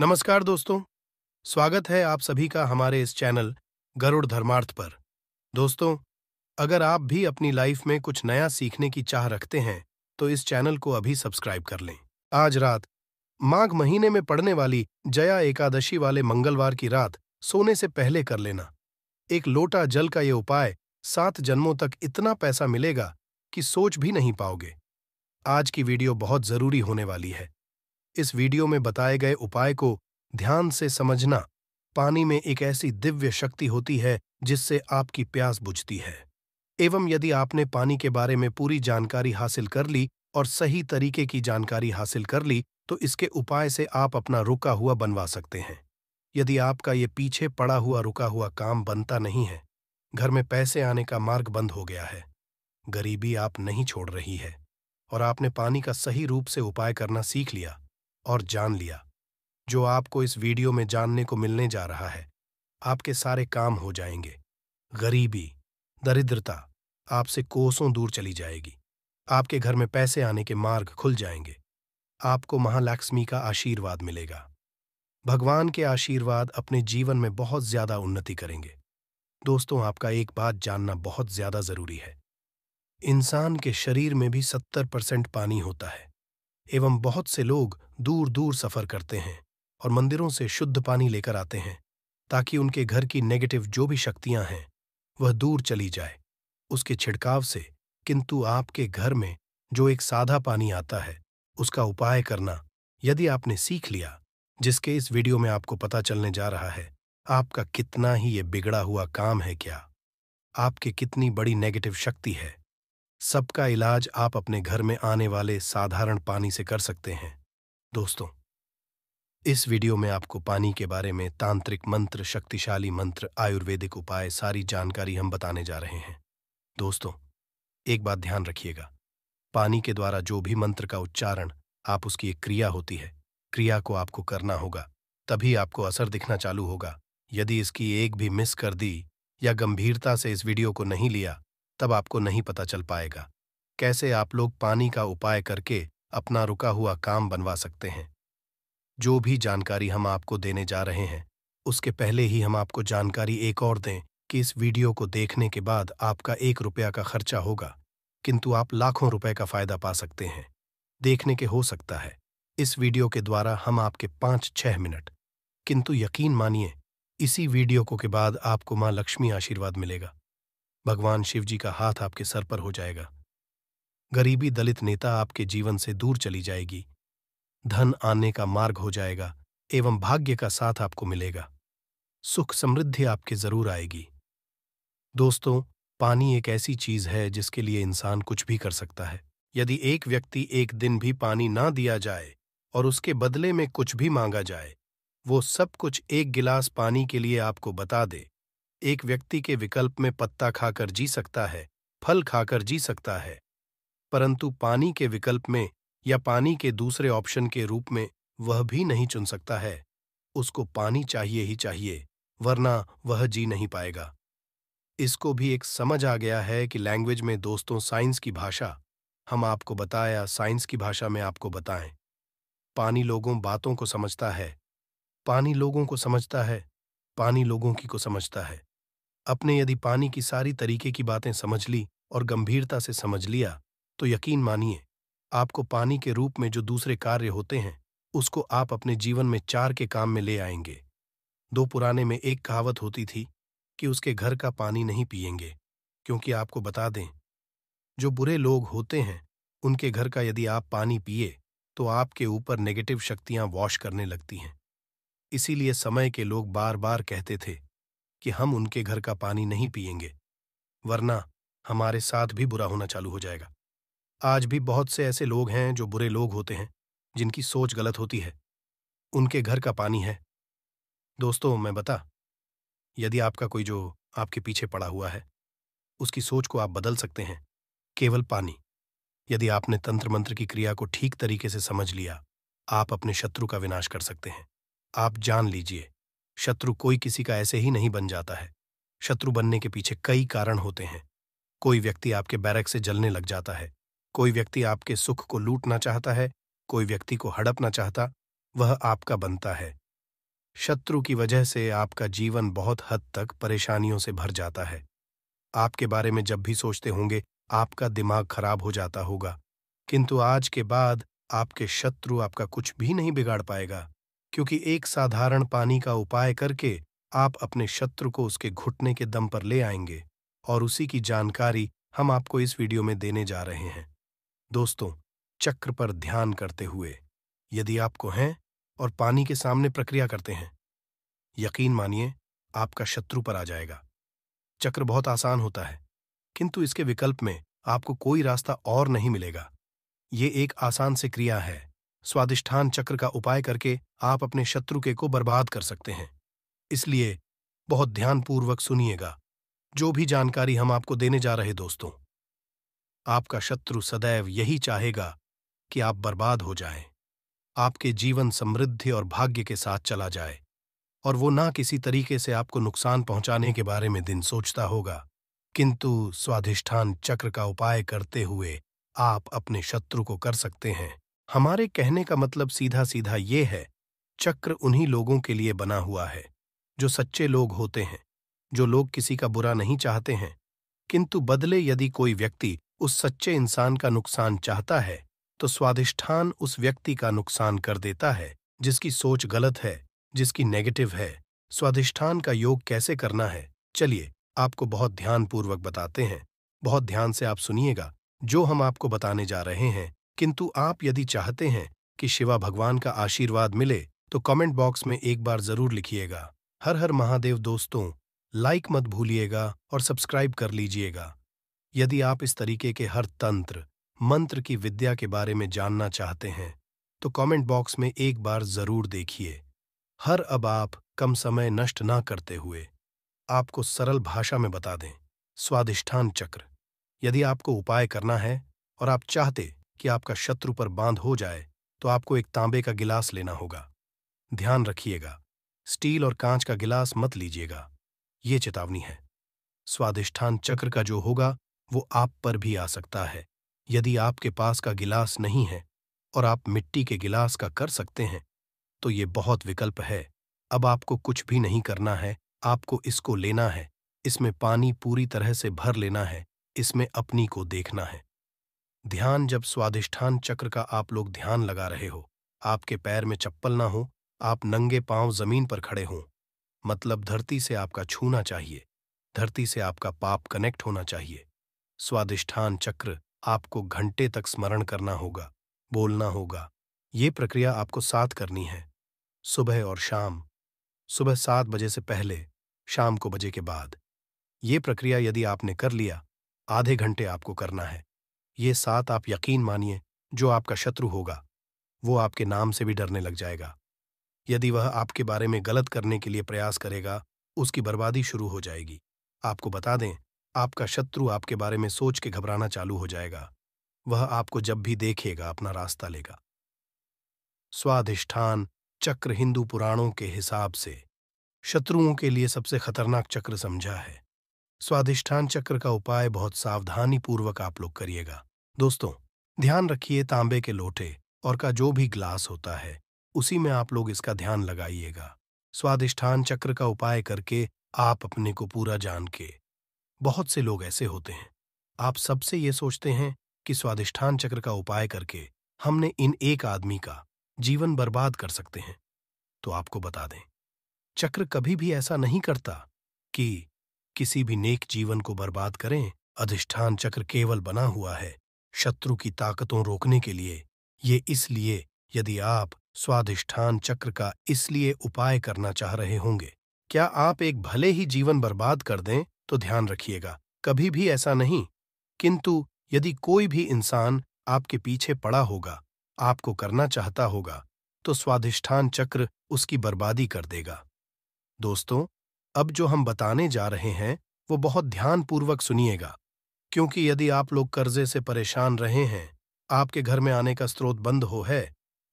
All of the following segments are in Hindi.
नमस्कार दोस्तों स्वागत है आप सभी का हमारे इस चैनल गरुड़ धर्मार्थ पर दोस्तों अगर आप भी अपनी लाइफ में कुछ नया सीखने की चाह रखते हैं तो इस चैनल को अभी सब्सक्राइब कर लें आज रात माघ महीने में पड़ने वाली जया एकादशी वाले मंगलवार की रात सोने से पहले कर लेना एक लोटा जल का ये उपाय सात जन्मों तक इतना पैसा मिलेगा कि सोच भी नहीं पाओगे आज की वीडियो बहुत जरूरी होने वाली है इस वीडियो में बताए गए उपाय को ध्यान से समझना पानी में एक ऐसी दिव्य शक्ति होती है जिससे आपकी प्यास बुझती है एवं यदि आपने पानी के बारे में पूरी जानकारी हासिल कर ली और सही तरीके की जानकारी हासिल कर ली तो इसके उपाय से आप अपना रुका हुआ बनवा सकते हैं यदि आपका ये पीछे पड़ा हुआ रुका हुआ काम बनता नहीं है घर में पैसे आने का मार्ग बंद हो गया है गरीबी आप नहीं छोड़ रही है और आपने पानी का सही रूप से उपाय करना सीख लिया और जान लिया जो आपको इस वीडियो में जानने को मिलने जा रहा है आपके सारे काम हो जाएंगे गरीबी दरिद्रता आपसे कोसों दूर चली जाएगी आपके घर में पैसे आने के मार्ग खुल जाएंगे आपको महालक्ष्मी का आशीर्वाद मिलेगा भगवान के आशीर्वाद अपने जीवन में बहुत ज्यादा उन्नति करेंगे दोस्तों आपका एक बात जानना बहुत ज्यादा जरूरी है इंसान के शरीर में भी सत्तर परसेंट पानी होता है एवं बहुत से लोग दूर दूर सफर करते हैं और मंदिरों से शुद्ध पानी लेकर आते हैं ताकि उनके घर की नेगेटिव जो भी शक्तियां हैं वह दूर चली जाए उसके छिड़काव से किंतु आपके घर में जो एक साधा पानी आता है उसका उपाय करना यदि आपने सीख लिया जिसके इस वीडियो में आपको पता चलने जा रहा है आपका कितना ही ये बिगड़ा हुआ काम है क्या आपकी कितनी बड़ी नेगेटिव शक्ति है सबका इलाज आप अपने घर में आने वाले साधारण पानी से कर सकते हैं दोस्तों इस वीडियो में आपको पानी के बारे में तांत्रिक मंत्र शक्तिशाली मंत्र आयुर्वेदिक उपाय सारी जानकारी हम बताने जा रहे हैं दोस्तों एक बात ध्यान रखिएगा पानी के द्वारा जो भी मंत्र का उच्चारण आप उसकी एक क्रिया होती है क्रिया को आपको करना होगा तभी आपको असर दिखना चालू होगा यदि इसकी एक भी मिस कर दी या गंभीरता से इस वीडियो को नहीं लिया तब आपको नहीं पता चल पाएगा कैसे आप लोग पानी का उपाय करके अपना रुका हुआ काम बनवा सकते हैं जो भी जानकारी हम आपको देने जा रहे हैं उसके पहले ही हम आपको जानकारी एक और दें कि इस वीडियो को देखने के बाद आपका एक रुपया का खर्चा होगा किंतु आप लाखों रुपए का फायदा पा सकते हैं देखने के हो सकता है इस वीडियो के द्वारा हम आपके पाँच छह मिनट किंतु यकीन मानिए इसी वीडियो को के बाद आपको माँ लक्ष्मी आशीर्वाद मिलेगा भगवान शिव जी का हाथ आपके सर पर हो जाएगा गरीबी दलित नेता आपके जीवन से दूर चली जाएगी धन आने का मार्ग हो जाएगा एवं भाग्य का साथ आपको मिलेगा सुख समृद्धि आपके जरूर आएगी दोस्तों पानी एक ऐसी चीज है जिसके लिए इंसान कुछ भी कर सकता है यदि एक व्यक्ति एक दिन भी पानी ना दिया जाए और उसके बदले में कुछ भी मांगा जाए वो सब कुछ एक गिलास पानी के लिए आपको बता दे एक व्यक्ति के विकल्प में पत्ता खाकर जी सकता है फल खाकर जी सकता है परंतु पानी के विकल्प में या पानी के दूसरे ऑप्शन के रूप में वह भी नहीं चुन सकता है उसको पानी चाहिए ही चाहिए वरना वह जी नहीं पाएगा इसको भी एक समझ आ गया है कि लैंग्वेज में दोस्तों साइंस की भाषा हम आपको बताया साइंस की भाषा में आपको बताएं पानी लोगों बातों को समझता है पानी लोगों को समझता है पानी लोगों की को समझता है अपने यदि पानी की सारी तरीके की बातें समझ ली और गंभीरता से समझ लिया तो यकीन मानिए आपको पानी के रूप में जो दूसरे कार्य होते हैं उसको आप अपने जीवन में चार के काम में ले आएंगे दो पुराने में एक कहावत होती थी कि उसके घर का पानी नहीं पियेंगे क्योंकि आपको बता दें जो बुरे लोग होते हैं उनके घर का यदि आप पानी पिए तो आपके ऊपर नेगेटिव शक्तियां वॉश करने लगती हैं इसीलिए समय के लोग बार बार कहते थे कि हम उनके घर का पानी नहीं पियेंगे वरना हमारे साथ भी बुरा होना चालू हो जाएगा आज भी बहुत से ऐसे लोग हैं जो बुरे लोग होते हैं जिनकी सोच गलत होती है उनके घर का पानी है दोस्तों मैं बता यदि आपका कोई जो आपके पीछे पड़ा हुआ है उसकी सोच को आप बदल सकते हैं केवल पानी यदि आपने तंत्र मंत्र की क्रिया को ठीक तरीके से समझ लिया आप अपने शत्रु का विनाश कर सकते हैं आप जान लीजिए शत्रु कोई किसी का ऐसे ही नहीं बन जाता है शत्रु बनने के पीछे कई कारण होते हैं कोई व्यक्ति आपके बैरक से जलने लग जाता है कोई व्यक्ति आपके सुख को लूटना चाहता है कोई व्यक्ति को हड़पना चाहता वह आपका बनता है शत्रु की वजह से आपका जीवन बहुत हद तक परेशानियों से भर जाता है आपके बारे में जब भी सोचते होंगे आपका दिमाग खराब हो जाता होगा किंतु आज के बाद आपके शत्रु आपका कुछ भी नहीं बिगाड़ पाएगा क्योंकि एक साधारण पानी का उपाय करके आप अपने शत्रु को उसके घुटने के दम पर ले आएंगे और उसी की जानकारी हम आपको इस वीडियो में देने जा रहे हैं दोस्तों चक्र पर ध्यान करते हुए यदि आपको हैं और पानी के सामने प्रक्रिया करते हैं यकीन मानिए आपका शत्रु पर आ जाएगा चक्र बहुत आसान होता है किंतु इसके विकल्प में आपको कोई रास्ता और नहीं मिलेगा ये एक आसान से क्रिया है स्वादिष्ठान चक्र का उपाय करके आप अपने शत्रु के को बर्बाद कर सकते हैं इसलिए बहुत ध्यानपूर्वक सुनिएगा जो भी जानकारी हम आपको देने जा रहे दोस्तों आपका शत्रु सदैव यही चाहेगा कि आप बर्बाद हो जाएं, आपके जीवन समृद्धि और भाग्य के साथ चला जाए और वो ना किसी तरीके से आपको नुकसान पहुंचाने के बारे में दिन सोचता होगा किंतु स्वाधिष्ठान चक्र का उपाय करते हुए आप अपने शत्रु को कर सकते हैं हमारे कहने का मतलब सीधा सीधा ये है चक्र उन्हीं लोगों के लिए बना हुआ है जो सच्चे लोग होते हैं जो लोग किसी का बुरा नहीं चाहते हैं किंतु बदले यदि कोई व्यक्ति उस सच्चे इंसान का नुकसान चाहता है तो स्वाधिष्ठान उस व्यक्ति का नुकसान कर देता है जिसकी सोच गलत है जिसकी नेगेटिव है स्वाधिष्ठान का योग कैसे करना है चलिए आपको बहुत ध्यानपूर्वक बताते हैं बहुत ध्यान से आप सुनिएगा जो हम आपको बताने जा रहे हैं किंतु आप यदि चाहते हैं कि शिवा भगवान का आशीर्वाद मिले तो कमेंट बॉक्स में एक बार जरूर लिखिएगा हर हर महादेव दोस्तों लाइक मत भूलिएगा और सब्सक्राइब कर लीजिएगा यदि आप इस तरीके के हर तंत्र मंत्र की विद्या के बारे में जानना चाहते हैं तो कमेंट बॉक्स में एक बार जरूर देखिए हर अब आप कम समय नष्ट ना करते हुए आपको सरल भाषा में बता दें स्वादिष्ठान चक्र यदि आपको उपाय करना है और आप चाहते कि आपका शत्रु पर बांध हो जाए तो आपको एक तांबे का गिलास लेना होगा ध्यान रखिएगा स्टील और कांच का गिलास मत लीजिएगा ये चेतावनी है स्वादिष्ठान चक्र का जो होगा वो आप पर भी आ सकता है यदि आपके पास का गिलास नहीं है और आप मिट्टी के गिलास का कर सकते हैं तो ये बहुत विकल्प है अब आपको कुछ भी नहीं करना है आपको इसको लेना है इसमें पानी पूरी तरह से भर लेना है इसमें अपनी को देखना है ध्यान जब स्वादिष्ठान चक्र का आप लोग ध्यान लगा रहे हो आपके पैर में चप्पल ना हो आप नंगे पांव जमीन पर खड़े हों मतलब धरती से आपका छूना चाहिए धरती से आपका पाप कनेक्ट होना चाहिए स्वादिष्ठान चक्र आपको घंटे तक स्मरण करना होगा बोलना होगा ये प्रक्रिया आपको साथ करनी है सुबह और शाम सुबह सात बजे से पहले शाम को बजे के बाद ये प्रक्रिया यदि आपने कर लिया आधे घंटे आपको करना है ये साथ आप यकीन मानिए जो आपका शत्रु होगा वो आपके नाम से भी डरने लग जाएगा यदि वह आपके बारे में गलत करने के लिए प्रयास करेगा उसकी बर्बादी शुरू हो जाएगी आपको बता दें आपका शत्रु आपके बारे में सोच के घबराना चालू हो जाएगा वह आपको जब भी देखेगा अपना रास्ता लेगा स्वाधिष्ठान चक्र हिंदू पुराणों के हिसाब से शत्रुओं के लिए सबसे खतरनाक चक्र समझा है स्वाधिष्ठान चक्र का उपाय बहुत सावधानीपूर्वक आप लोग करिएगा दोस्तों ध्यान रखिए तांबे के लोटे और का जो भी ग्लास होता है उसी में आप लोग इसका ध्यान लगाइएगा स्वादिष्ठान चक्र का उपाय करके आप अपने को पूरा जान के बहुत से लोग ऐसे होते हैं आप सबसे ये सोचते हैं कि स्वादिष्ठान चक्र का उपाय करके हमने इन एक आदमी का जीवन बर्बाद कर सकते हैं तो आपको बता दें चक्र कभी भी ऐसा नहीं करता कि किसी भी नेक जीवन को बर्बाद करें अधिष्ठान चक्र केवल बना हुआ है शत्रु की ताकतों रोकने के लिए ये इसलिए यदि आप स्वाधिष्ठान चक्र का इसलिए उपाय करना चाह रहे होंगे क्या आप एक भले ही जीवन बर्बाद कर दें तो ध्यान रखिएगा कभी भी ऐसा नहीं किंतु यदि कोई भी इंसान आपके पीछे पड़ा होगा आपको करना चाहता होगा तो स्वाधिष्ठान चक्र उसकी बर्बादी कर देगा दोस्तों अब जो हम बताने जा रहे हैं वो बहुत ध्यानपूर्वक सुनिएगा क्योंकि यदि आप लोग कर्जे से परेशान रहे हैं आपके घर में आने का स्रोत बंद हो है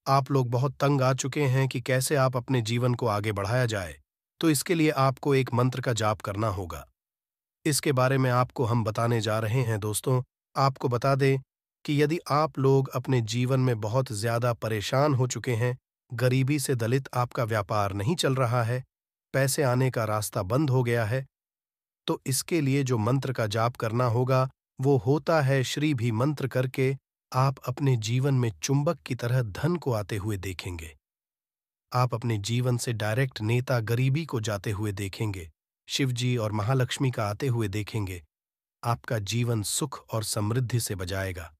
आप लोग बहुत तंग आ चुके हैं कि कैसे आप अपने जीवन को आगे बढ़ाया जाए तो इसके लिए आपको एक मंत्र का जाप करना होगा इसके बारे में आपको हम बताने जा रहे हैं दोस्तों आपको बता दें कि यदि आप लोग अपने जीवन में बहुत ज्यादा परेशान हो चुके हैं गरीबी से दलित आपका व्यापार नहीं चल रहा है पैसे आने का रास्ता बंद हो गया है तो इसके लिए जो मंत्र का जाप करना होगा वो होता है श्री भी मंत्र करके आप अपने जीवन में चुंबक की तरह धन को आते हुए देखेंगे आप अपने जीवन से डायरेक्ट नेता गरीबी को जाते हुए देखेंगे शिवजी और महालक्ष्मी का आते हुए देखेंगे आपका जीवन सुख और समृद्धि से बजाएगा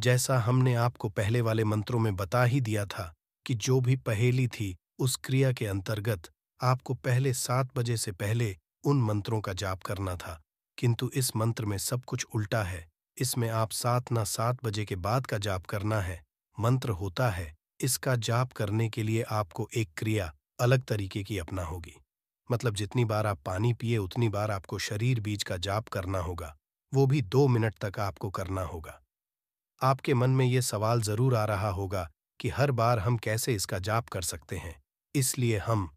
जैसा हमने आपको पहले वाले मंत्रों में बता ही दिया था कि जो भी पहेली थी उस क्रिया के अंतर्गत आपको पहले सात बजे से पहले उन मंत्रों का जाप करना था किंतु इस मंत्र में सब कुछ उल्टा है इसमें आप सात ना सात बजे के बाद का जाप करना है मंत्र होता है इसका जाप करने के लिए आपको एक क्रिया अलग तरीके की अपना होगी मतलब जितनी बार आप पानी पिए उतनी बार आपको शरीर बीज का जाप करना होगा वो भी दो मिनट तक आपको करना होगा आपके मन में ये सवाल जरूर आ रहा होगा कि हर बार हम कैसे इसका जाप कर सकते हैं इसलिए हम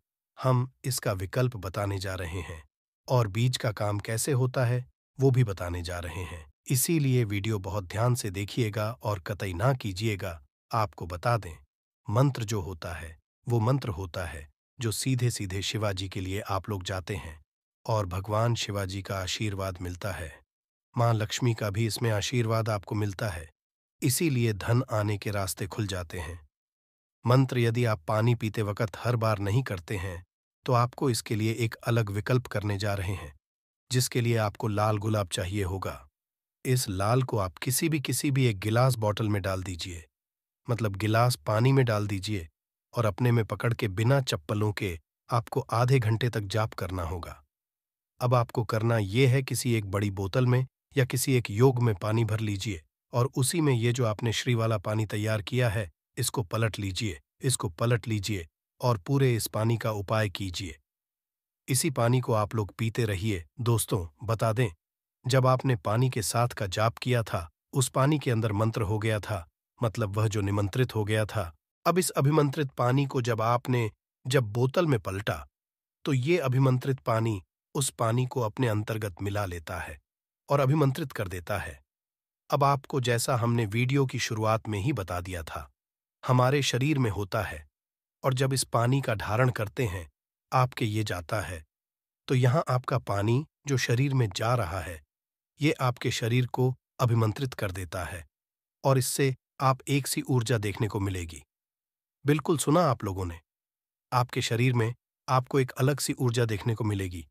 हम इसका विकल्प बताने जा रहे हैं और बीज का काम कैसे होता है वो भी बताने जा रहे हैं इसीलिए वीडियो बहुत ध्यान से देखिएगा और कतई ना कीजिएगा आपको बता दें मंत्र जो होता है वो मंत्र होता है जो सीधे सीधे शिवाजी के लिए आप लोग जाते हैं और भगवान शिवाजी का आशीर्वाद मिलता है माँ लक्ष्मी का भी इसमें आशीर्वाद आपको मिलता है इसीलिए धन आने के रास्ते खुल जाते हैं मंत्र यदि आप पानी पीते वक्त हर बार नहीं करते हैं तो आपको इसके लिए एक अलग विकल्प करने जा रहे हैं जिसके लिए आपको लाल गुलाब चाहिए होगा इस लाल को आप किसी भी किसी भी एक गिलास बॉटल में डाल दीजिए मतलब गिलास पानी में डाल दीजिए और अपने में पकड़ के बिना चप्पलों के आपको आधे घंटे तक जाप करना होगा अब आपको करना यह है किसी एक बड़ी बोतल में या किसी एक योग में पानी भर लीजिए और उसी में ये जो आपने श्री वाला पानी तैयार किया है इसको पलट लीजिए इसको पलट लीजिए और पूरे इस पानी का उपाय कीजिए इसी पानी को आप लोग पीते रहिए दोस्तों बता दें जब आपने पानी के साथ का जाप किया था उस पानी के अंदर मंत्र हो गया था मतलब वह जो निमंत्रित हो गया था अब इस अभिमंत्रित पानी को जब आपने जब बोतल में पलटा तो ये अभिमंत्रित पानी उस पानी को अपने अंतर्गत मिला लेता है और अभिमंत्रित कर देता है अब आपको जैसा हमने वीडियो की शुरुआत में ही बता दिया था हमारे शरीर में होता है और जब इस पानी का धारण करते हैं आपके ये जाता है तो यहाँ आपका पानी जो शरीर में जा रहा है ये आपके शरीर को अभिमंत्रित कर देता है और इससे आप एक सी ऊर्जा देखने को मिलेगी बिल्कुल सुना आप लोगों ने आपके शरीर में आपको एक अलग सी ऊर्जा देखने को मिलेगी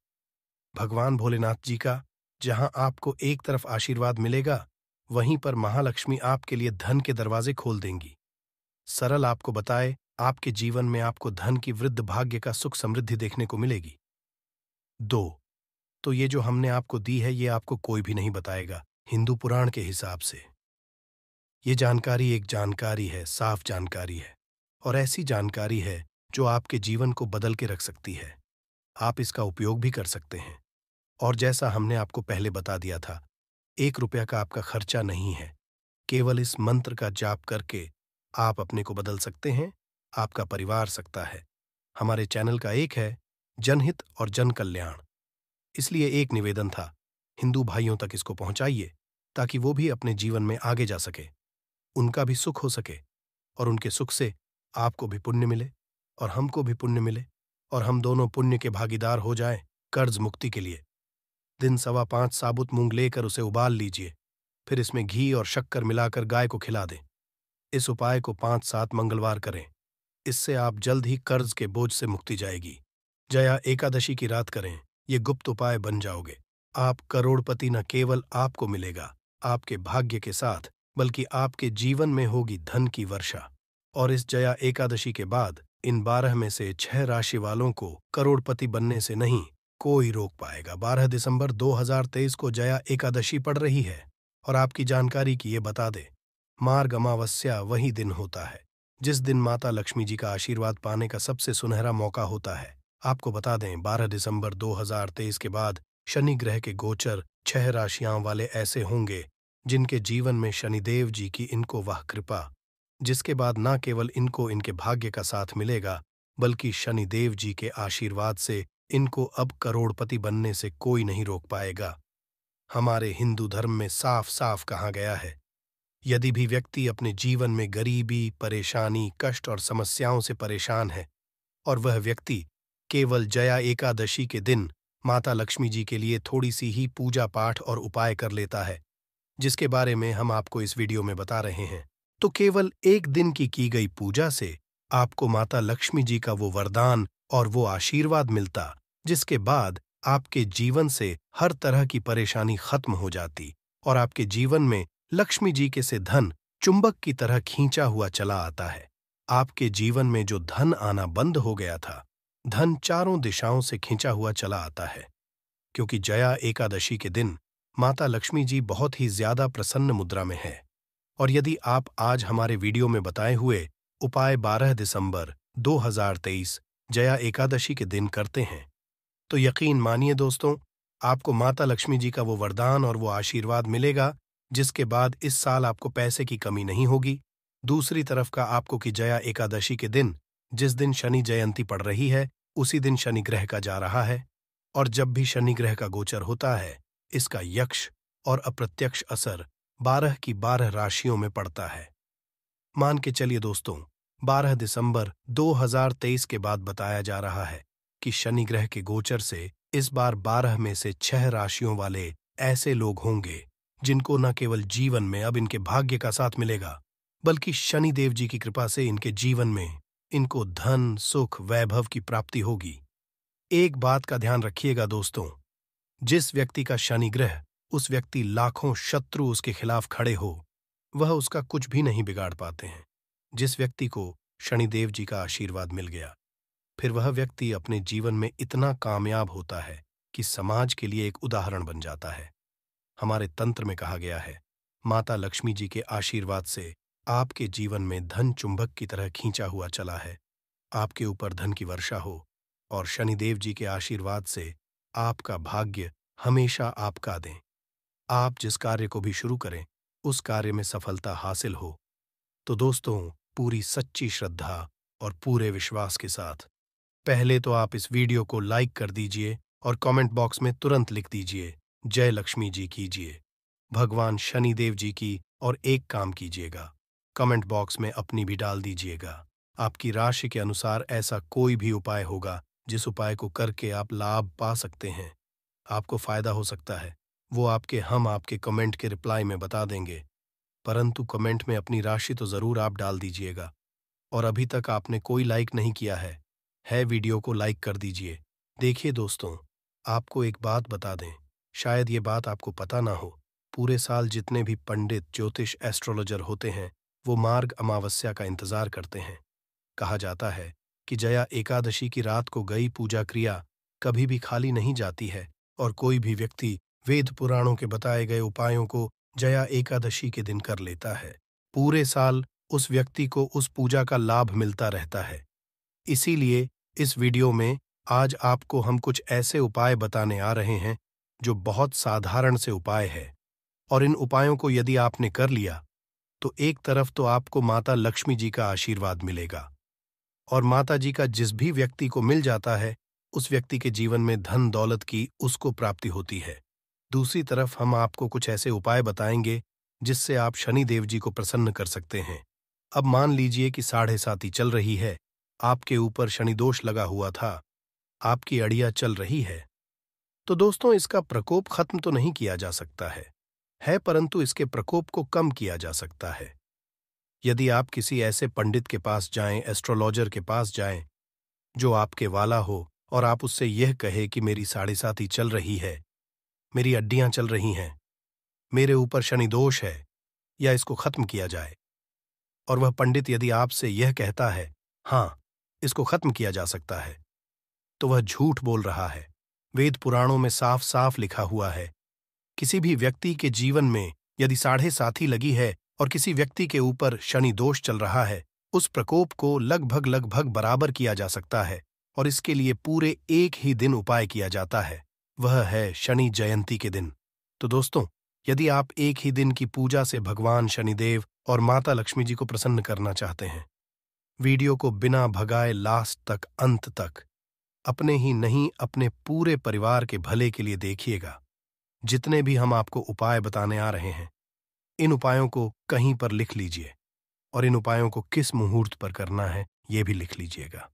भगवान भोलेनाथ जी का जहां आपको एक तरफ आशीर्वाद मिलेगा वहीं पर महालक्ष्मी आपके लिए धन के दरवाजे खोल देंगी सरल आपको बताए आपके जीवन में आपको धन की वृद्ध भाग्य का सुख समृद्धि देखने को मिलेगी दो तो ये जो हमने आपको दी है ये आपको कोई भी नहीं बताएगा हिंदू पुराण के हिसाब से ये जानकारी एक जानकारी है साफ जानकारी है और ऐसी जानकारी है जो आपके जीवन को बदल के रख सकती है आप इसका उपयोग भी कर सकते हैं और जैसा हमने आपको पहले बता दिया था एक रुपया का आपका खर्चा नहीं है केवल इस मंत्र का जाप करके आप अपने को बदल सकते हैं आपका परिवार सकता है हमारे चैनल का एक है जनहित और जन कल्याण इसलिए एक निवेदन था हिंदू भाइयों तक इसको पहुंचाइए ताकि वो भी अपने जीवन में आगे जा सके उनका भी सुख हो सके और उनके सुख से आपको भी पुण्य मिले और हमको भी पुण्य मिले और हम दोनों पुण्य के भागीदार हो जाएं कर्ज मुक्ति के लिए दिन सवा पांच साबुत मूंग लेकर उसे उबाल लीजिए फिर इसमें घी और शक्कर मिलाकर गाय को खिला दें इस उपाय को पांच सात मंगलवार करें इससे आप जल्द ही कर्ज के बोझ से मुक्ति जाएगी जया एकादशी की रात करें ये गुप्त उपाय बन जाओगे आप करोड़पति न केवल आपको मिलेगा आपके भाग्य के साथ बल्कि आपके जीवन में होगी धन की वर्षा और इस जया एकादशी के बाद इन बारह में से छह राशि वालों को करोड़पति बनने से नहीं कोई रोक पाएगा बारह दिसंबर 2023 को जया एकादशी पड़ रही है और आपकी जानकारी की ये बता दे मार्ग अमावस्या वही दिन होता है जिस दिन माता लक्ष्मी जी का आशीर्वाद पाने का सबसे सुनहरा मौका होता है आपको बता दें 12 दिसंबर 2023 के बाद शनि ग्रह के गोचर छह राशियां वाले ऐसे होंगे जिनके जीवन में शनिदेव जी की इनको वह कृपा जिसके बाद न केवल इनको इनके भाग्य का साथ मिलेगा बल्कि शनिदेव जी के आशीर्वाद से इनको अब करोड़पति बनने से कोई नहीं रोक पाएगा हमारे हिंदू धर्म में साफ साफ कहा गया है यदि भी व्यक्ति अपने जीवन में गरीबी परेशानी कष्ट और समस्याओं से परेशान है और वह व्यक्ति केवल जया एकादशी के दिन माता लक्ष्मी जी के लिए थोड़ी सी ही पूजा पाठ और उपाय कर लेता है जिसके बारे में हम आपको इस वीडियो में बता रहे हैं तो केवल एक दिन की की गई पूजा से आपको माता लक्ष्मी जी का वो वरदान और वो आशीर्वाद मिलता जिसके बाद आपके जीवन से हर तरह की परेशानी खत्म हो जाती और आपके जीवन में लक्ष्मी जी के से धन चुंबक की तरह खींचा हुआ चला आता है आपके जीवन में जो धन आना बंद हो गया था धन चारों दिशाओं से खींचा हुआ चला आता है क्योंकि जया एकादशी के दिन माता लक्ष्मी जी बहुत ही ज्यादा प्रसन्न मुद्रा में है और यदि आप आज हमारे वीडियो में बताए हुए उपाय 12 दिसंबर 2023 जया एकादशी के दिन करते हैं तो यकीन मानिए दोस्तों आपको माता लक्ष्मी जी का वो वरदान और वो आशीर्वाद मिलेगा जिसके बाद इस साल आपको पैसे की कमी नहीं होगी दूसरी तरफ का आपको कि जया एकादशी के दिन जिस दिन शनि जयंती पड़ रही है उसी दिन शनि ग्रह का जा रहा है और जब भी शनि ग्रह का गोचर होता है इसका यक्ष और अप्रत्यक्ष असर बारह की बारह राशियों में पड़ता है मान के चलिए दोस्तों 12 दिसंबर 2023 के बाद बताया जा रहा है कि शनि ग्रह के गोचर से इस बार 12 में से छह राशियों वाले ऐसे लोग होंगे जिनको न केवल जीवन में अब इनके भाग्य का साथ मिलेगा बल्कि शनि देव जी की कृपा से इनके जीवन में इनको धन सुख वैभव की प्राप्ति होगी एक बात का ध्यान रखिएगा दोस्तों जिस व्यक्ति का शनि ग्रह उस व्यक्ति लाखों शत्रु उसके खिलाफ खड़े हो वह उसका कुछ भी नहीं बिगाड़ पाते हैं जिस व्यक्ति को शनिदेव जी का आशीर्वाद मिल गया फिर वह व्यक्ति अपने जीवन में इतना कामयाब होता है कि समाज के लिए एक उदाहरण बन जाता है हमारे तंत्र में कहा गया है माता लक्ष्मी जी के आशीर्वाद से आपके जीवन में धन चुंबक की तरह खींचा हुआ चला है आपके ऊपर धन की वर्षा हो और शनिदेव जी के आशीर्वाद से आपका भाग्य हमेशा आपका दें आप जिस कार्य को भी शुरू करें उस कार्य में सफलता हासिल हो तो दोस्तों पूरी सच्ची श्रद्धा और पूरे विश्वास के साथ पहले तो आप इस वीडियो को लाइक कर दीजिए और कमेंट बॉक्स में तुरंत लिख दीजिए जय लक्ष्मी जी कीजिए भगवान शनिदेव जी की और एक काम कीजिएगा कमेंट बॉक्स में अपनी भी डाल दीजिएगा आपकी राशि के अनुसार ऐसा कोई भी उपाय होगा जिस उपाय को करके आप लाभ पा सकते हैं आपको फायदा हो सकता है वो आपके हम आपके कमेंट के रिप्लाई में बता देंगे परंतु कमेंट में अपनी राशि तो जरूर आप डाल दीजिएगा और अभी तक आपने कोई लाइक नहीं किया है है वीडियो को लाइक कर दीजिए देखिए दोस्तों आपको एक बात बता दें शायद ये बात आपको पता ना हो पूरे साल जितने भी पंडित ज्योतिष एस्ट्रोलॉजर होते हैं वो मार्ग अमावस्या का इंतजार करते हैं कहा जाता है कि जया एकादशी की रात को गई पूजा क्रिया कभी भी खाली नहीं जाती है और कोई भी व्यक्ति वेद पुराणों के बताए गए उपायों को जया एकादशी के दिन कर लेता है पूरे साल उस व्यक्ति को उस पूजा का लाभ मिलता रहता है इसीलिए इस वीडियो में आज आपको हम कुछ ऐसे उपाय बताने आ रहे हैं जो बहुत साधारण से उपाय है और इन उपायों को यदि आपने कर लिया तो एक तरफ तो आपको माता लक्ष्मी जी का आशीर्वाद मिलेगा और माता जी का जिस भी व्यक्ति को मिल जाता है उस व्यक्ति के जीवन में धन दौलत की उसको प्राप्ति होती है दूसरी तरफ हम आपको कुछ ऐसे उपाय बताएंगे जिससे आप शनि देव जी को प्रसन्न कर सकते हैं अब मान लीजिए कि साढ़े साथी चल रही है आपके ऊपर शनिदोष लगा हुआ था आपकी अड़िया चल रही है तो दोस्तों इसका प्रकोप खत्म तो नहीं किया जा सकता है है परंतु इसके प्रकोप को कम किया जा सकता है यदि आप किसी ऐसे पंडित के पास जाएं एस्ट्रोलॉजर के पास जाएं जो आपके वाला हो और आप उससे यह कहे कि मेरी साढ़े साथी चल रही है मेरी अड्डियां चल रही हैं मेरे ऊपर शनि दोष है या इसको खत्म किया जाए और वह पंडित यदि आपसे यह कहता है हां इसको खत्म किया जा सकता है तो वह झूठ बोल रहा है वेद पुराणों में साफ साफ लिखा हुआ है किसी भी व्यक्ति के जीवन में यदि साढ़े साथी लगी है और किसी व्यक्ति के ऊपर शनि दोष चल रहा है उस प्रकोप को लगभग लगभग बराबर किया जा सकता है और इसके लिए पूरे एक ही दिन उपाय किया जाता है वह है शनि जयंती के दिन तो दोस्तों यदि आप एक ही दिन की पूजा से भगवान शनिदेव और माता लक्ष्मी जी को प्रसन्न करना चाहते हैं वीडियो को बिना भगाए लास्ट तक अंत तक अपने ही नहीं अपने पूरे परिवार के भले के लिए देखिएगा जितने भी हम आपको उपाय बताने आ रहे हैं इन उपायों को कहीं पर लिख लीजिए और इन उपायों को किस मुहूर्त पर करना है ये भी लिख लीजिएगा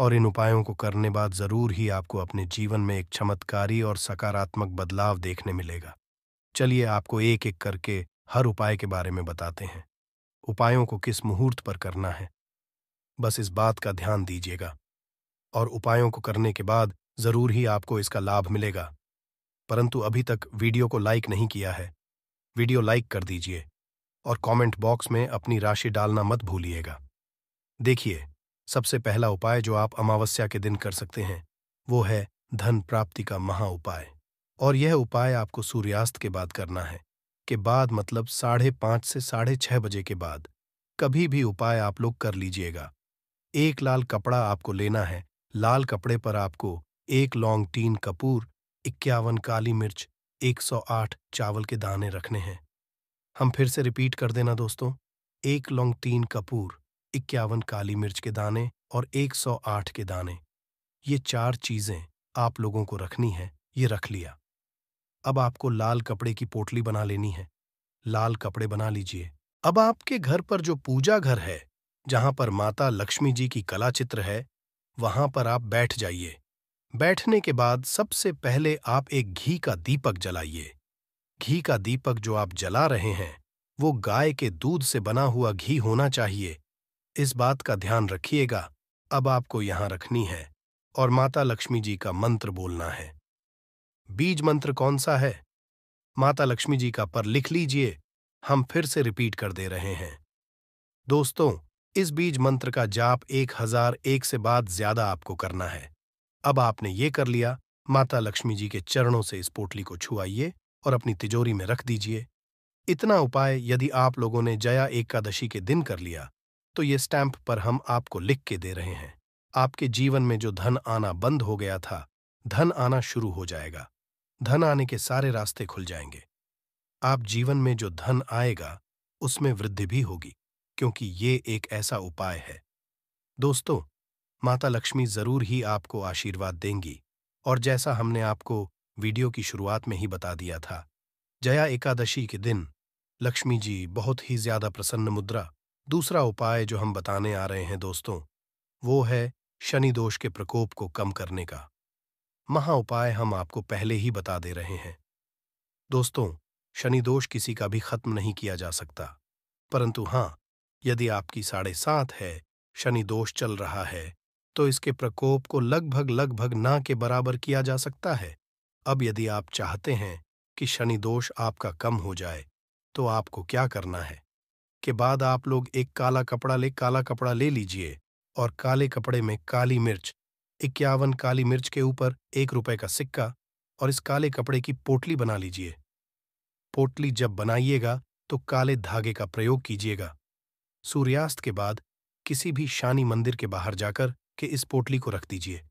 और इन उपायों को करने बाद जरूर ही आपको अपने जीवन में एक चमत्कारी और सकारात्मक बदलाव देखने मिलेगा चलिए आपको एक एक करके हर उपाय के बारे में बताते हैं उपायों को किस मुहूर्त पर करना है बस इस बात का ध्यान दीजिएगा और उपायों को करने के बाद जरूर ही आपको इसका लाभ मिलेगा परंतु अभी तक वीडियो को लाइक नहीं किया है वीडियो लाइक कर दीजिए और कमेंट बॉक्स में अपनी राशि डालना मत भूलिएगा देखिए सबसे पहला उपाय जो आप अमावस्या के दिन कर सकते हैं वो है धन प्राप्ति का महा उपाय और यह उपाय आपको सूर्यास्त के बाद करना है के बाद मतलब साढ़े पांच से साढ़े छह बजे के बाद कभी भी उपाय आप लोग कर लीजिएगा एक लाल कपड़ा आपको लेना है लाल कपड़े पर आपको एक लॉन्ग तीन कपूर इक्यावन काली मिर्च 108 चावल के दाने रखने हैं हम फिर से रिपीट कर देना दोस्तों एक लॉन्ग तीन कपूर इक्यावन काली मिर्च के दाने और 108 के दाने ये चार चीजें आप लोगों को रखनी है ये रख लिया अब आपको लाल कपड़े की पोटली बना लेनी है लाल कपड़े बना लीजिए अब आपके घर पर जो पूजा घर है जहां पर माता लक्ष्मी जी की कला चित्र है वहां पर आप बैठ जाइए बैठने के बाद सबसे पहले आप एक घी का दीपक जलाइए घी का दीपक जो आप जला रहे हैं वो गाय के दूध से बना हुआ घी होना चाहिए इस बात का ध्यान रखिएगा अब आपको यहां रखनी है और माता लक्ष्मी जी का मंत्र बोलना है बीज मंत्र कौन सा है माता लक्ष्मी जी का पर लिख लीजिए हम फिर से रिपीट कर दे रहे हैं दोस्तों इस बीज मंत्र का जाप एक हजार एक से बाद ज्यादा आपको करना है अब आपने ये कर लिया माता लक्ष्मी जी के चरणों से इस पोटली को छुआइए और अपनी तिजोरी में रख दीजिए इतना उपाय यदि आप लोगों ने जया एकादशी के दिन कर लिया तो ये स्टैंप पर हम आपको लिख के दे रहे हैं आपके जीवन में जो धन आना बंद हो गया था धन आना शुरू हो जाएगा धन आने के सारे रास्ते खुल जाएंगे आप जीवन में जो धन आएगा उसमें वृद्धि भी होगी क्योंकि ये एक ऐसा उपाय है दोस्तों माता लक्ष्मी जरूर ही आपको आशीर्वाद देंगी और जैसा हमने आपको वीडियो की शुरुआत में ही बता दिया था जया एकादशी के दिन लक्ष्मी जी बहुत ही ज्यादा प्रसन्न मुद्रा दूसरा उपाय जो हम बताने आ रहे हैं दोस्तों वो है शनि दोष के प्रकोप को कम करने का महा उपाय हम आपको पहले ही बता दे रहे हैं दोस्तों शनि दोष किसी का भी खत्म नहीं किया जा सकता परंतु हां यदि आपकी साढ़े सात है शनि दोष चल रहा है तो इसके प्रकोप को लगभग लगभग ना के बराबर किया जा सकता है अब यदि आप चाहते हैं कि शनि दोष आपका कम हो जाए तो आपको क्या करना है के बाद आप लोग एक काला कपड़ा ले काला कपड़ा ले लीजिए और काले कपड़े में काली मिर्च इक्यावन काली मिर्च के ऊपर एक रुपए का सिक्का और इस काले कपड़े की पोटली बना लीजिए पोटली जब बनाइएगा तो काले धागे का प्रयोग कीजिएगा सूर्यास्त के बाद किसी भी शानी मंदिर के बाहर जाकर के इस पोटली को रख दीजिए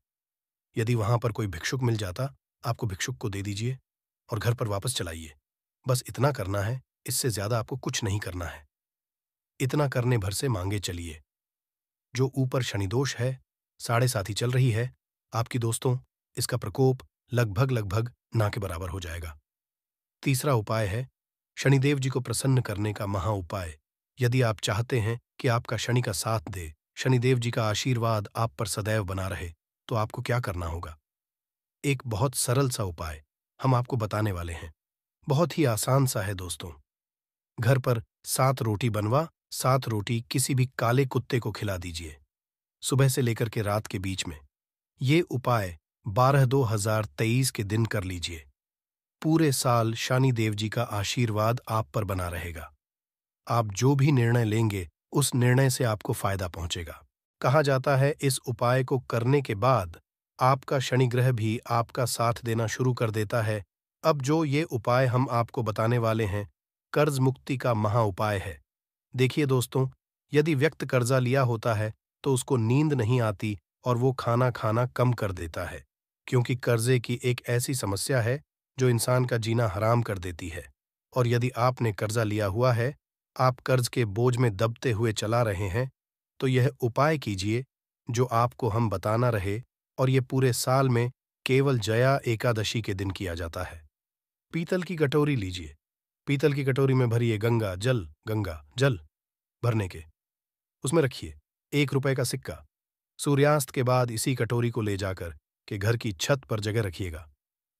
यदि वहां पर कोई भिक्षुक मिल जाता आपको भिक्षुक को दे दीजिए और घर पर वापस चलाइए बस इतना करना है इससे ज्यादा आपको कुछ नहीं करना है इतना करने भर से मांगे चलिए जो ऊपर शनिदोष है साढ़े साथी चल रही है आपकी दोस्तों इसका प्रकोप लगभग लगभग ना के बराबर हो जाएगा तीसरा उपाय है शनिदेव जी को प्रसन्न करने का महा उपाय यदि आप चाहते हैं कि आपका शनि का साथ दे शनिदेव जी का आशीर्वाद आप पर सदैव बना रहे तो आपको क्या करना होगा एक बहुत सरल सा उपाय हम आपको बताने वाले हैं बहुत ही आसान सा है दोस्तों घर पर सात रोटी बनवा सात रोटी किसी भी काले कुत्ते को खिला दीजिए सुबह से लेकर के रात के बीच में ये उपाय बारह दो हजार तेईस के दिन कर लीजिए पूरे साल शानी देव जी का आशीर्वाद आप पर बना रहेगा आप जो भी निर्णय लेंगे उस निर्णय से आपको फायदा पहुंचेगा कहा जाता है इस उपाय को करने के बाद आपका शनिग्रह भी आपका साथ देना शुरू कर देता है अब जो ये उपाय हम आपको बताने वाले हैं कर्ज मुक्ति का महा उपाय है देखिए दोस्तों यदि व्यक्त कर्जा लिया होता है तो उसको नींद नहीं आती और वो खाना खाना कम कर देता है क्योंकि कर्जे की एक ऐसी समस्या है जो इंसान का जीना हराम कर देती है और यदि आपने कर्जा लिया हुआ है आप कर्ज के बोझ में दबते हुए चला रहे हैं तो यह उपाय कीजिए जो आपको हम बताना रहे और ये पूरे साल में केवल जया एकादशी के दिन किया जाता है पीतल की कटोरी लीजिए पीतल की कटोरी में भरिए गंगा जल गंगा जल भरने के उसमें रखिए एक रुपए का सिक्का सूर्यास्त के बाद इसी कटोरी को ले जाकर के घर की छत पर जगह रखिएगा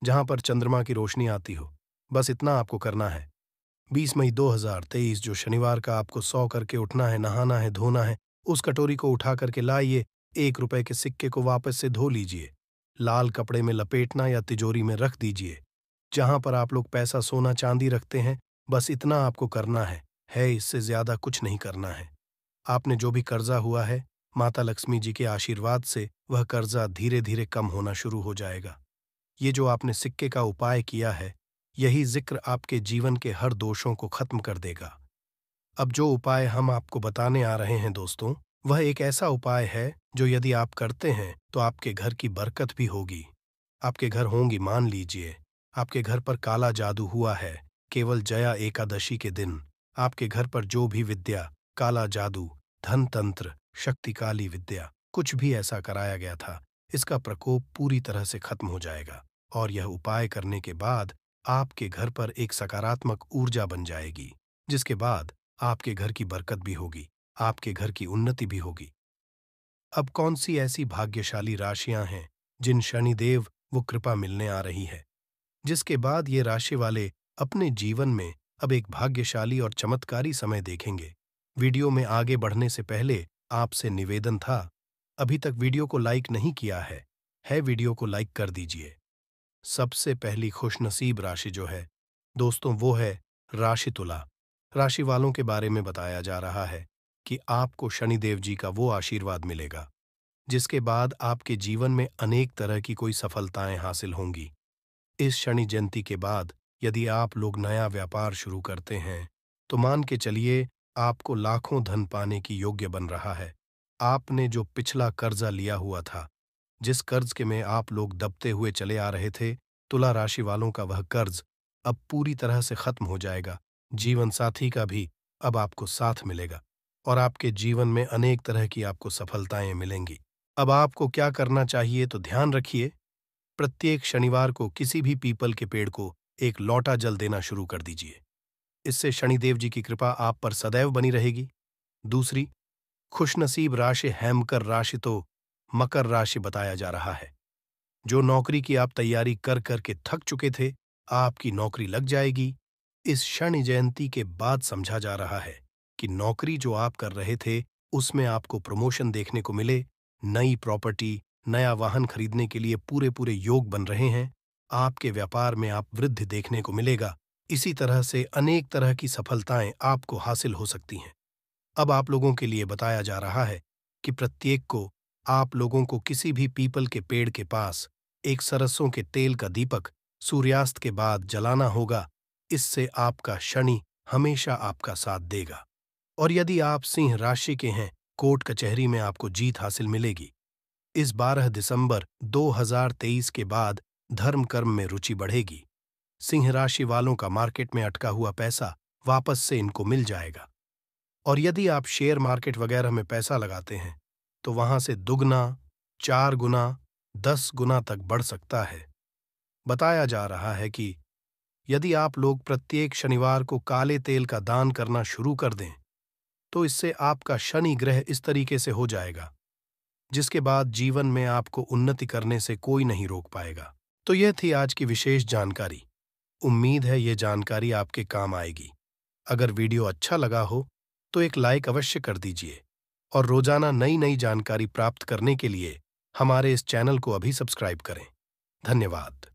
जहां पर चंद्रमा की रोशनी आती हो बस इतना आपको करना है 20 मई 2023 जो शनिवार का आपको सौ करके उठना है नहाना है धोना है उस कटोरी को उठा करके लाइए एक रुपए के सिक्के को वापस से धो लीजिए लाल कपड़े में लपेटना या तिजोरी में रख दीजिए जहां पर आप लोग पैसा सोना चांदी रखते हैं बस इतना आपको करना है है इससे ज्यादा कुछ नहीं करना है आपने जो भी कर्जा हुआ है माता लक्ष्मी जी के आशीर्वाद से वह कर्जा धीरे धीरे कम होना शुरू हो जाएगा ये जो आपने सिक्के का उपाय किया है यही जिक्र आपके जीवन के हर दोषों को खत्म कर देगा अब जो उपाय हम आपको बताने आ रहे हैं दोस्तों वह एक ऐसा उपाय है जो यदि आप करते हैं तो आपके घर की बरकत भी होगी आपके घर होंगी मान लीजिए आपके घर पर काला जादू हुआ है केवल जया एकादशी के दिन आपके घर पर जो भी विद्या काला जादू धन तंत्र शक्तिकाली विद्या कुछ भी ऐसा कराया गया था इसका प्रकोप पूरी तरह से खत्म हो जाएगा और यह उपाय करने के बाद आपके घर पर एक सकारात्मक ऊर्जा बन जाएगी जिसके बाद आपके घर की बरकत भी होगी आपके घर की उन्नति भी होगी अब कौन सी ऐसी भाग्यशाली राशियां हैं जिन शनिदेव वो कृपा मिलने आ रही है जिसके बाद ये राशि वाले अपने जीवन में अब एक भाग्यशाली और चमत्कारी समय देखेंगे वीडियो में आगे बढ़ने से पहले आपसे निवेदन था अभी तक वीडियो को लाइक नहीं किया है है वीडियो को लाइक कर दीजिए सबसे पहली खुशनसीब राशि जो है दोस्तों वो है राशि तुला राशि वालों के बारे में बताया जा रहा है कि आपको शनिदेव जी का वो आशीर्वाद मिलेगा जिसके बाद आपके जीवन में अनेक तरह की कोई सफलताएं हासिल होंगी इस शनि जयंती के बाद यदि आप लोग नया व्यापार शुरू करते हैं तो मान के चलिए आपको लाखों धन पाने की योग्य बन रहा है आपने जो पिछला कर्जा लिया हुआ था जिस कर्ज के में आप लोग दबते हुए चले आ रहे थे तुला राशि वालों का वह कर्ज अब पूरी तरह से खत्म हो जाएगा जीवन साथी का भी अब आपको साथ मिलेगा और आपके जीवन में अनेक तरह की आपको सफलताएं मिलेंगी अब आपको क्या करना चाहिए तो ध्यान रखिए प्रत्येक शनिवार को किसी भी पीपल के पेड़ को एक लौटा जल देना शुरू कर दीजिए इससे शनिदेव जी की कृपा आप पर सदैव बनी रहेगी दूसरी खुशनसीब राशि हैमकर राशि तो मकर राशि बताया जा रहा है जो नौकरी की आप तैयारी कर करके थक चुके थे आपकी नौकरी लग जाएगी इस शनि जयंती के बाद समझा जा रहा है कि नौकरी जो आप कर रहे थे उसमें आपको प्रमोशन देखने को मिले नई प्रॉपर्टी नया वाहन खरीदने के लिए पूरे पूरे योग बन रहे हैं आपके व्यापार में आप वृद्धि देखने को मिलेगा इसी तरह से अनेक तरह की सफलताएं आपको हासिल हो सकती हैं अब आप लोगों के लिए बताया जा रहा है कि प्रत्येक को आप लोगों को किसी भी पीपल के पेड़ के पास एक सरसों के तेल का दीपक सूर्यास्त के बाद जलाना होगा इससे आपका शनि हमेशा आपका साथ देगा और यदि आप सिंह राशि के हैं कोर्ट कचहरी में आपको जीत हासिल मिलेगी इस 12 दिसंबर 2023 के बाद धर्म कर्म में रुचि बढ़ेगी सिंह राशि वालों का मार्केट में अटका हुआ पैसा वापस से इनको मिल जाएगा और यदि आप शेयर मार्केट वगैरह में पैसा लगाते हैं तो वहां से दुगना चार गुना दस गुना तक बढ़ सकता है बताया जा रहा है कि यदि आप लोग प्रत्येक शनिवार को काले तेल का दान करना शुरू कर दें तो इससे आपका शनि ग्रह इस तरीके से हो जाएगा जिसके बाद जीवन में आपको उन्नति करने से कोई नहीं रोक पाएगा तो यह थी आज की विशेष जानकारी उम्मीद है ये जानकारी आपके काम आएगी अगर वीडियो अच्छा लगा हो तो एक लाइक अवश्य कर दीजिए और रोजाना नई नई जानकारी प्राप्त करने के लिए हमारे इस चैनल को अभी सब्सक्राइब करें धन्यवाद